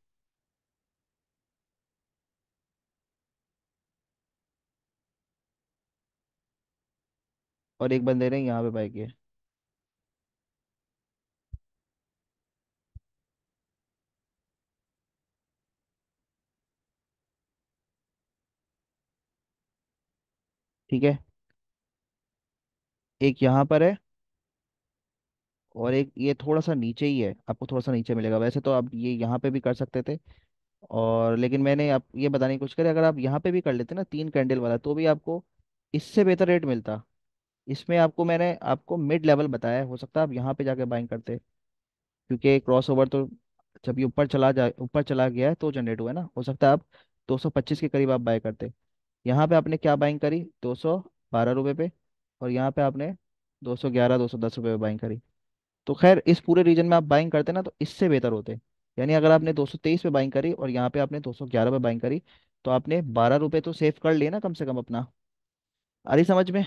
और एक बंदे ने यहाँ पे बाई किया है ठीक है एक यहां पर है और एक ये थोड़ा सा नीचे ही है आपको थोड़ा सा नीचे मिलेगा वैसे तो आप ये यहाँ पे भी कर सकते थे और लेकिन मैंने आप ये बताने की कोशिश करी अगर आप यहाँ पे भी कर लेते ना तीन कैंडल वाला तो भी आपको इससे बेहतर रेट मिलता इसमें आपको मैंने आपको मिड लेवल बताया हो सकता है आप यहाँ पे जाके बाइंग करते क्योंकि क्रॉस ओवर तो जब ये ऊपर चला जा ऊपर चला गया है तो जनरेट हुआ है ना हो सकता है आप पच्चीस के करीब आप बाय करते यहाँ पे आपने क्या बाइंग करी दो सौ बारह रुपये पे और यहाँ पे आपने दो सौ ग्यारह दो सौ दस रुपये पे बाइंग करी तो खैर इस पूरे रीजन में आप बाइंग करते ना तो इससे बेहतर होते यानी अगर आपने 223 पे बाइंग करी और यहाँ पे आपने 211 पे बाइंग करी तो आपने बारह रुपये तो सेव कर लिए ना कम से कम अपना आ रही समझ में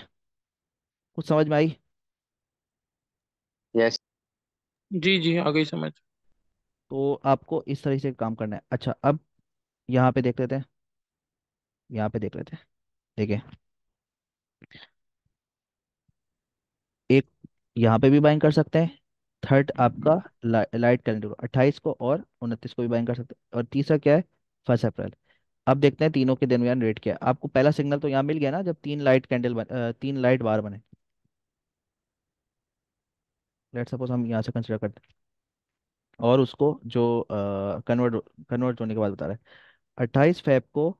कुछ समझ में आई यस जी जी आ गई समझ तो आपको इस तरह से काम करना है अच्छा अब यहाँ पे देख लेते हैं यहाँ पे देख लेते हैं देखिए एक यहाँ पे भी बाइंग कर सकते हैं थर्ड आपका ला, लाइट कैलेंडर अट्ठाईस को और उनतीस को भी बाइंग कर सकते हैं और तीसरा क्या है फर्स्ट अप्रैल अब देखते हैं तीनों के दरमियान रेट क्या है आपको पहला सिग्नल तो यहाँ मिल गया ना जब तीन लाइट कैंडल बन, तीन लाइट बार बने लेट सपोज हम यहाँ से कंसिडर करते हैं और उसको जो कन्वर्ट कन्वर्ट होने के बाद बता रहे अट्ठाईस फेब को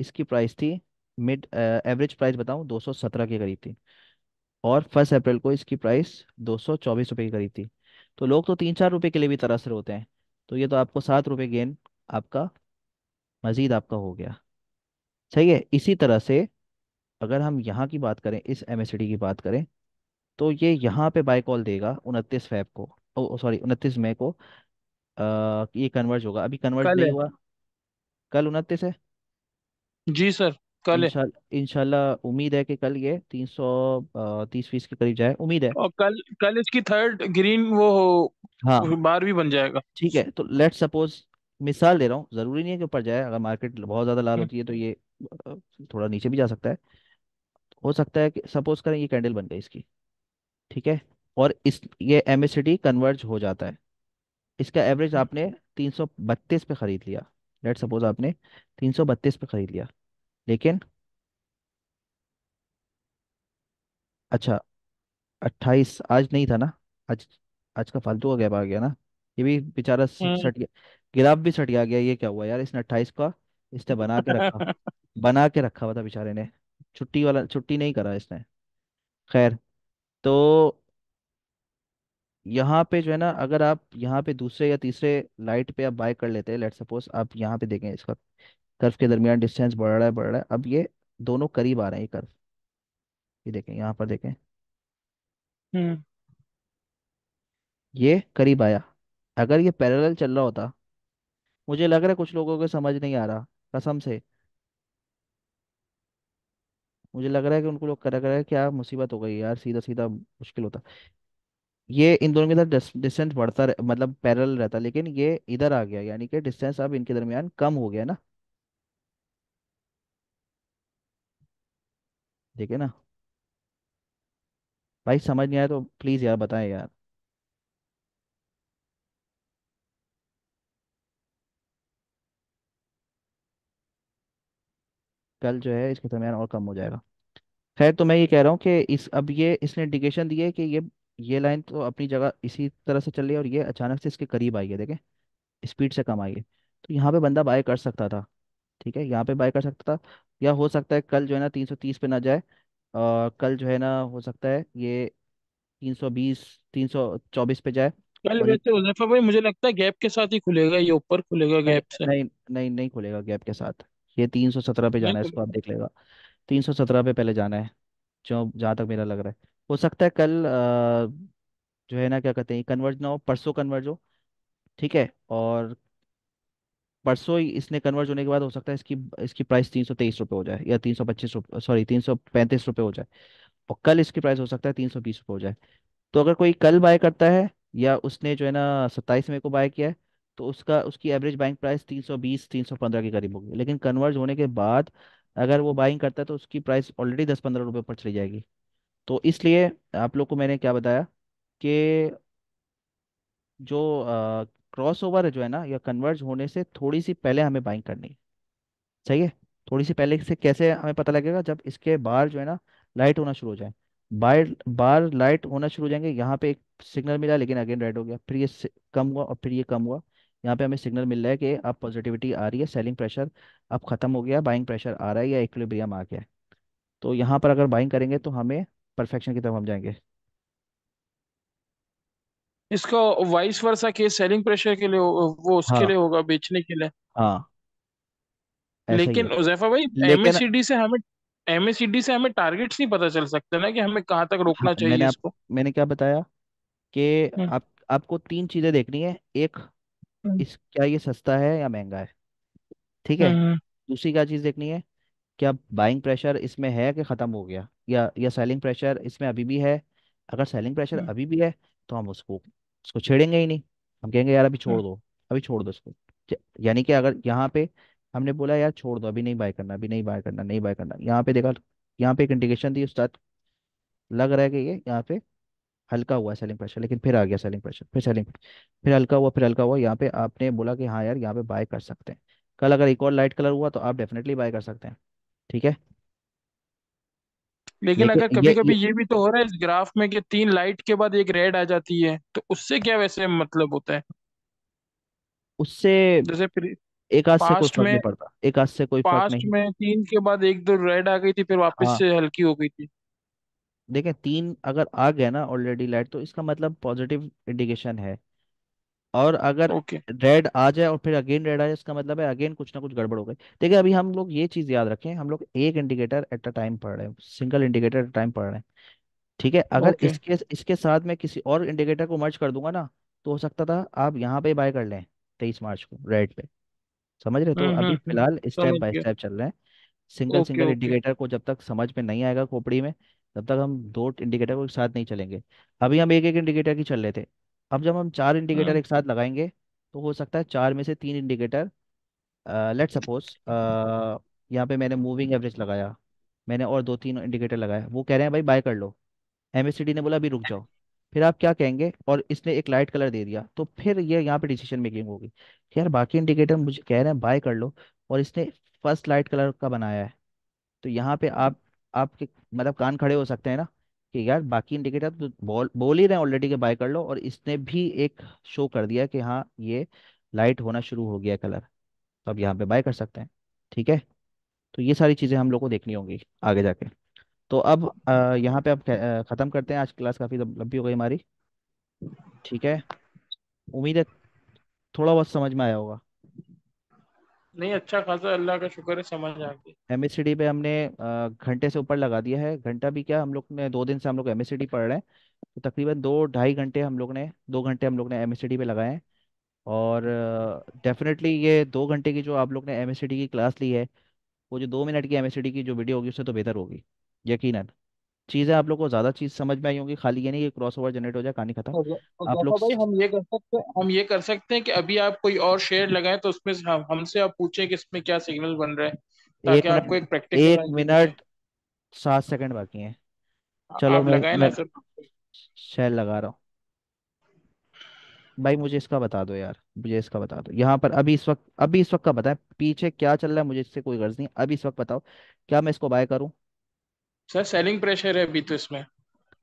इसकी प्राइस थी मिड एवरेज प्राइस बताऊँ दो सौ सत्रह के करीब थी और फर्स्ट अप्रैल को इसकी प्राइस दो सौ चौबीस के करीब थी तो लोग तो तीन चार रुपए के लिए भी तरस रहे होते हैं तो ये तो आपको सात रुपये गेन आपका मज़ीद आपका हो गया सही है इसी तरह से अगर हम यहाँ की बात करें इस एम की बात करें तो ये यहाँ पे बाई कॉल देगा उनतीस फैब को सॉरी उनतीस मई को आ, ये कन्वर्ज होगा अभी कन्वर्ज नहीं हुआ कल उनतीस है जी सर कल है इंशाल्लाह उम्मीद है कि कल ये तीन सौ तीस फीस के करीब जाए उम्मीद है और कल कल इसकी थर्ड ग्रीन वो हाँ बार भी बन जाएगा ठीक है तो लेट सपोज मिसाल दे रहा हूँ जरूरी नहीं है कि ऊपर जाए अगर मार्केट बहुत ज्यादा लाल हम्म। होती है तो ये थोड़ा नीचे भी जा सकता है हो सकता है कि सपोज करें ये कैंडल बन गई इसकी ठीक है और इस ये एम कन्वर्ज हो जाता है इसका एवरेज आपने तीन सौ बत्तीस पे खरीद लिया लेट सपोज आपने तीन सौ बत्तीस पे खरीद लिया लेकिन अच्छा अट्ठाईस आज नहीं था ना आज आज का फालतू का गैप आ गया ना ये भी बेचारा हम्म। सट गया गिराफ भी सट गया गया ये क्या हुआ यार इसने अट्ठाईस का इसने बना के रखा [laughs] बना के रखा हुआ था बेचारे ने छुट्टी वाला छुट्टी नहीं करा इसने खैर तो यहाँ पे जो है ना अगर आप यहाँ पे दूसरे या तीसरे लाइट पे आप बाय कर लेते हैं लेट सपोज आप यहाँ पे देखें इसका कर्व के दरमियान डिस्टेंस बढ़ रहा है बढ़ रहा है अब ये दोनों करीब आ रहे हैं ये कर्व ये देखें यहाँ पर देखें हम्म। ये करीब आया अगर ये पैरेलल चल रहा होता मुझे लग रहा है कुछ लोगों को समझ नहीं आ रहा कसम से मुझे लग रहा है कि उनको लोग कर रहा है क्या मुसीबत हो गई यार सीधा सीधा मुश्किल होता ये इन दोनों के इधर डिस्टेंस बढ़ता रह, मतलब पैरेलल रहता लेकिन ये इधर आ गया यानी कि डिस्टेंस अब इनके दरमियान कम हो गया ना ठीक है ना भाई समझ नहीं आया तो प्लीज़ यार बताए यार कल जो है इसके दरमियान और कम हो जाएगा खैर तो मैं ये कह रहा हूँ कि इस अब ये इसने इंडिकेशन दी है कि ये ये लाइन तो अपनी जगह इसी तरह से चल रही है और ये अचानक से इसके करीब आई है देखें स्पीड से कम आई है तो यहाँ पे बंदा बाय कर सकता था ठीक है यहाँ पे बाय कर सकता था या हो सकता है कल जो है ना तीन सौ तीस पे ना जाए और कल जो है ना हो सकता है ये तीन सौ बीस तीन सौ चौबीस पे जाए कल और ये वैसे उजैफा भाई मुझे लगता है गैप के साथ ही खुलेगा ये ऊपर खुलेगा नहीं गैप से नहीं नहीं नहीं नहीं खुलेगा गैप के साथ ये तीन सौ सत्रह पे जाना है इसको आप खुलेगा देख लेगा तीन सौ सत्रह पे पहले जाना है जो जहाँ तक मेरा लग रहा है हो सकता है कल आ, जो है ना क्या कहते हैं कन्वर्ज ना हो परसों कन्वर्ज हो ठीक है और परसों इसने कन्वर्ट होने के बाद हो सकता है इसकी इसकी प्राइस तीन सौ तेईस रुपये हो जाए या तीन सौ पच्चीस सॉरी तीन सौ पैंतीस रुपये हो जाए और कल इसकी प्राइस हो सकता है तीन सौ बीस रुपये हो जाए तो अगर कोई कल बाय करता है या उसने जो है ना सत्ताईस मई को बाय किया है तो उसका उसकी एवरेज बाइंग प्राइस तीन सौ बीस तीन सौ पंद्रह के करीब होगी लेकिन कन्वर्ज होने के बाद अगर वो बाइंग करता है तो उसकी प्राइस ऑलरेडी दस पंद्रह रुपये पर चली जाएगी तो इसलिए आप लोग को मैंने क्या बताया कि जो क्रॉस ओवर जो है ना या कन्वर्ज होने से थोड़ी सी पहले हमें बाइंग करनी है सही है थोड़ी सी पहले से कैसे हमें पता लगेगा जब इसके बार जो है ना लाइट होना शुरू हो जाए बार बार लाइट होना शुरू हो जाएंगे यहाँ पे एक सिग्नल मिला लेकिन अगेन रेड हो गया फिर ये कम हुआ और फिर ये कम हुआ यहाँ पे हमें सिग्नल मिल रहा है कि अब पॉजिटिविटी आ रही है सेलिंग प्रेशर अब खत्म हो गया बाइंग प्रेशर आ रहा है या इक्विलिब्रियम आ गया है तो यहाँ पर अगर बाइंग करेंगे तो हमें परफेक्शन की तरफ हम जाएंगे इसको वाइस वर्सा के सेलिंग प्रेशर के लिए वो उसके हाँ लिए होगा बेचने के लिए हाँ ऐसा ही लेकिन है उजैफा भाई लेकिन एमएसईडी से हमें एमएसईडी से हमें टारगेट्स नहीं पता चल सकते ना कि हमें कहाँ तक हाँ रोकना चाहिए मैंने आप इसको मैंने क्या बताया कि हम्म। आप आपको तीन चीज़ें देखनी है एक हम्म। इस क्या ये सस्ता है या महंगा है ठीक है हम्म दूसरी क्या चीज़ देखनी है क्या बाइंग प्रेशर इसमें है कि ख़त्म हो गया या या सेलिंग प्रेशर इसमें अभी भी है अगर सेलिंग प्रेशर हम्म। अभी भी है तो हम उसको उसको छेड़ेंगे ही नहीं हम कहेंगे यार अभी छोड़ हाँ। दो अभी छोड़ दो उसको यानी कि अगर यहाँ पे हमने बोला यार छोड़ दो अभी नहीं बाय करना अभी नहीं बाय करना नहीं बाय करना यहाँ पे देखा यहाँ पे एक इंडिकेशन दी उस्ताद लग रहा है कि ये यहाँ पे हल्का हुआ सेलिंग प्रेशर लेकिन फिर आ गया सेलिंग प्रेशर फिर सेलिंग फिर हल्का हुआ फिर हल्का हुआ यहाँ पे आपने बोला कि हाँ यार यहाँ पे बाय कर सकते हैं कल अगर एक और लाइट कलर हुआ तो आप डेफिनेटली बाय कर सकते हैं ठीक है लेकिन तो अगर कभी कभी ये, ये भी तो हो रहा है इस ग्राफ में कि तीन लाइट के बाद एक रेड आ जाती है तो उससे क्या वैसे मतलब होता है उससे जैसे फिर एक आज से कोई फर्क में नहीं पड़ता एक आज से कोई फर्क नहीं में तीन के बाद एक दो तो रेड आ गई थी फिर वापस हाँ से हल्की हो गई थी देखें तीन अगर आ गया ना ऑलरेडी लाइट तो इसका मतलब पॉजिटिव इंडिकेशन है और अगर ओके रेड आ जाए और फिर अगेन रेड आए इसका मतलब है अगेन कुछ ना कुछ गड़बड़ हो गई देखिए अभी हम लोग ये चीज याद रखें हम लोग एक इंडिकेटर एट अ टाइम पढ़ रहे हैं सिंगल इंडिकेटर एट टाइम पढ़ रहे हैं ठीक है अगर ओके इसके इसके साथ में किसी और इंडिकेटर को मर्ज कर दूंगा ना तो हो सकता था आप यहाँ पे बाय कर लें तेईस मार्च को रेड पे समझ रहे तो हम्म अभी हम्म, हम्म फिलहाल स्टेप समझ बाय गया स्टेप चल रहे हैं single okay single okay indicator को जब तक समझ में नहीं आएगा खोपड़ी में तब तक हम दो इंडिकेटर को एक साथ नहीं चलेंगे अभी हम एक एक इंडिकेटर की चल रहे थे अब जब हम चार इंडिकेटर हाँ। एक साथ लगाएंगे तो हो सकता है चार में से तीन इंडिकेटर लेट सपोज यहाँ पे मैंने मूविंग एवरेज लगाया मैंने और दो तीन इंडिकेटर लगाया वो कह रहे हैं भाई बाय कर लो एमएससीडी ने बोला अभी रुक जाओ फिर आप क्या कहेंगे और इसने एक लाइट कलर दे दिया तो फिर ये यहाँ पे डिसीजन मेकिंग होगी यार बाकी इंडिकेटर मुझे कह रहे हैं बाय कर लो और इसने फर्स्ट लाइट कलर का बनाया है तो यहाँ पे आप आपके मतलब कान खड़े हो सकते हैं ना कि यार बाकी इंडिकेटर तो बोल बोल ही रहे हैं ऑलरेडी के बाय कर लो और इसने भी एक शो कर दिया कि हाँ ये लाइट होना शुरू हो गया कलर तो अब यहाँ पे बाय कर सकते हैं ठीक है तो ये सारी चीज़ें हम लोग को देखनी होंगी आगे जाके तो अब आ, यहाँ पे अब ख़त्म करते हैं आज क्लास काफ़ी लंबी हो गई हमारी ठीक है उम्मीद है थोड़ा बहुत समझ में आया होगा नहीं अच्छा खासा अल्लाह का शुक्र है समझ आ गई डी पे हमने घंटे से ऊपर लगा दिया है घंटा भी क्या हम लोग ने दो दिन से हम लोग एम एस डी पढ़ रहे हैं तो तकरीबन दो ढाई घंटे हम लोग ने दो घंटे हम लोग ने एम एस डी पे लगाए हैं और डेफिनेटली ये दो घंटे की जो आप लोग ने एम एस डी की क्लास ली है वो जो दो मिनट की एम एस डी की जो वीडियो होगी उससे तो बेहतर होगी यकीन चीजें आप लोग को ज्यादा चीज समझ में आई होंगी खाली ये नहीं कि क्रॉस ओवर जनरेट हो जाए कहानी खत्म आप लोग तो भाई हम ये कर सकते हैं हम ये कर सकते हैं कि अभी आप कोई और शेयर लगाएं तो उसमें हम, हमसे आप पूछें कि इसमें क्या सिग्नल बन रहे हैं ताकि आपको एक प्रैक्टिकल एक मिनट सात सेकंड बाकी है चलो मैं, लगाएं मैं शेयर लगा रहा हूँ भाई मुझे इसका बता दो यार मुझे इसका बता दो यहाँ पर अभी इस वक्त अभी इस वक्त का बताए पीछे क्या चल रहा है मुझे इससे कोई गर्ज नहीं अभी इस वक्त बताओ क्या मैं इसको बाय करूँ सर सेलिंग प्रेशर है अभी तो इसमें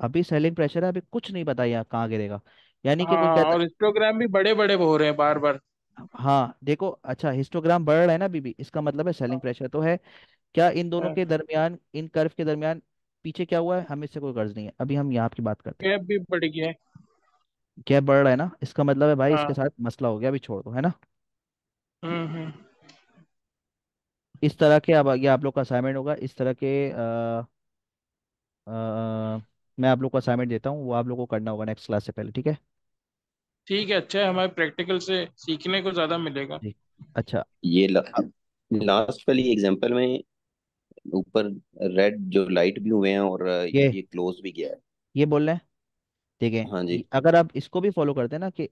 अभी सेलिंग प्रेशर है अभी कुछ नहीं पता यहाँ कहाँ गिरेगा यानी कि हाँ, और हिस्टोग्राम भी बड़े बड़े हो रहे हैं बार बार हाँ देखो अच्छा हिस्टोग्राम बढ़ रहा है ना बीबी इसका मतलब है सेलिंग प्रेशर हाँ। तो है क्या इन दोनों हाँ। के दरमियान इन कर्व के दरमियान पीछे क्या हुआ है हमें इससे कोई गर्ज नहीं है अभी हम यहाँ की बात करते हैं भी बढ़ गया है गैप बढ़ रहा है ना इसका मतलब है भाई इसके हाँ। साथ मसला हो गया अभी छोड़ दो है ना हम्म, हम्म। इस तरह के अब आगे आप लोग का असाइनमेंट होगा इस तरह के आ, मैं आप लोग को असाइनमेंट देता हूँ वो आप लोग को करना होगा नेक्स्ट क्लास से पहले ठीक है ठीक है अच्छा है हमारे प्रैक्टिकल से सीखने को ज्यादा मिलेगा अच्छा ये लास्ट वाली एग्जांपल में ऊपर रेड जो लाइट भी हुए हैं और ये ये क्लोज भी गया है ये बोल रहे हैं ठीक है हाँ जी अगर आप इसको भी फॉलो करते हैं ना कि